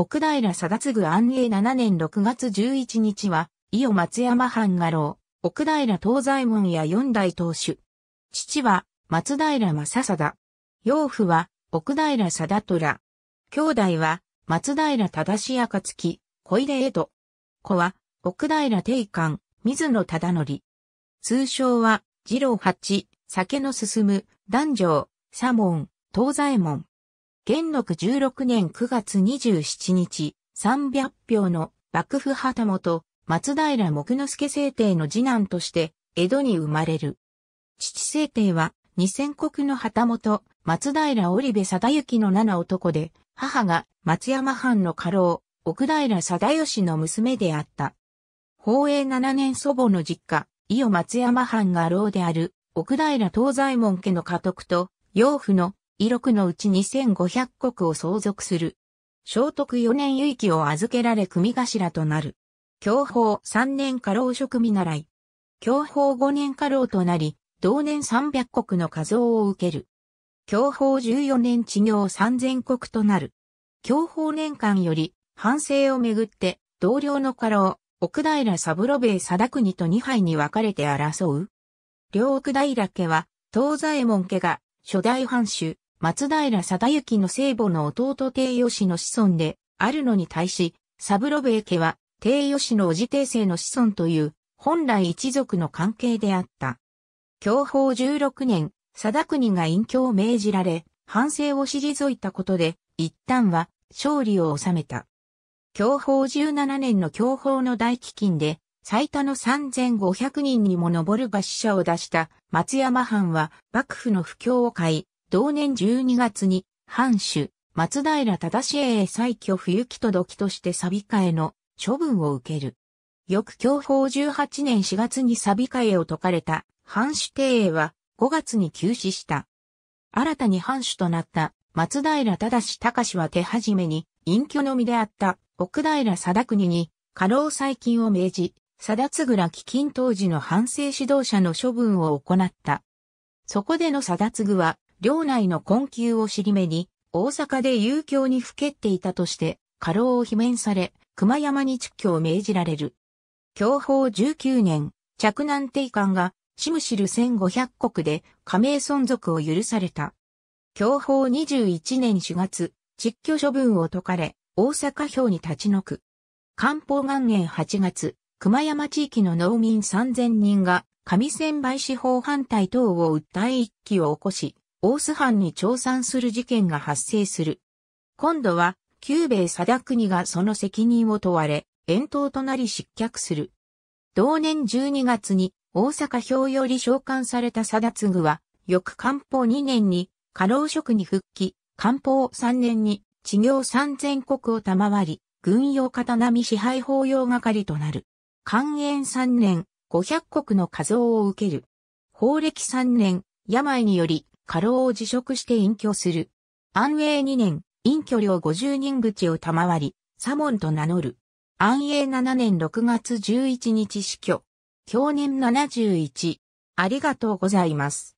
奥平貞次安永7年6月11日は、伊予松山藩家老、奥平東西門や四代当主。父は、松平正貞。養父は、奥平貞虎。兄弟は、松平忠月、小出江戸。子は、奥平定官、水野忠則。通称は、二郎八、酒の進む、男女、左門、東左衛門。元禄16年9月27日、三百票の幕府旗本、松平木之助聖帝の次男として、江戸に生まれる。父聖帝は、二千国の旗本、松平織部貞行の七男で、母が松山藩の家老、奥平貞義の娘であった。宝永七年祖母の実家、伊予松山藩が老である、奥平東西門家の家督と、養父の遺録のうち2500国を相続する。聖徳4年遺棄を預けられ組頭となる。享保3年過労職見習い。享保5年過労となり、同年300国の過増を受ける。享保14年治業3000国となる。享保年間より、反省をめぐって、同僚の過労、奥平三郎兵衛貞国と二杯に分かれて争う。両奥平家は、東左衛門家が、初代藩主、松平定行の聖母の弟帝義の子孫で、あるのに対し、サブロベー家は、帝義の叔父帝政の子孫という、本来一族の関係であった。享保16年、貞国が隠居を命じられ、反省を退いたことで、一旦は勝利を収めた。享保17年の享保の大飢饉で、最多の3500人にも上る餓死者を出した松山藩は幕府の不況を買い、同年12月に、藩主、松平忠栄へ再挙行き届きとしてサビ替えの処分を受ける。翌享保18年4月にサビ替えを解かれた藩主定栄は5月に休止した。新たに藩主となった松平忠隆は手始めに隠居のみであった奥平貞国に過労再勤を命じ、貞津倉基金当時の反省指導者の処分を行った。そこでの貞次は領内の困窮を尻目に、大阪で遊興にふけっていたとして、過労を罷免され、熊山に地居を命じられる。享保19年、着難定官が、シムシル1500国で加盟存続を許された。享保21年4月、実居処分を解かれ、大阪票に立ち退く。官報元年8月、熊山地域の農民3000人が、上千倍司法反対等を訴え一揆を起こし、大須藩に調産する事件が発生する。今度は、久米貞国がその責任を問われ、遠投となり失脚する。同年12月に大阪表より召喚された貞次は、翌官報2年に過労職に復帰、官報3年に治行三千国を賜り、軍用刀並支配法要係となる。官延3年、500国の造を受ける。法暦3年、病により過労を辞職して隠居する。安永2年、隠居料50人口を賜り、左門と名乗る。安永7年6月11日死去。去年71。ありがとうございます。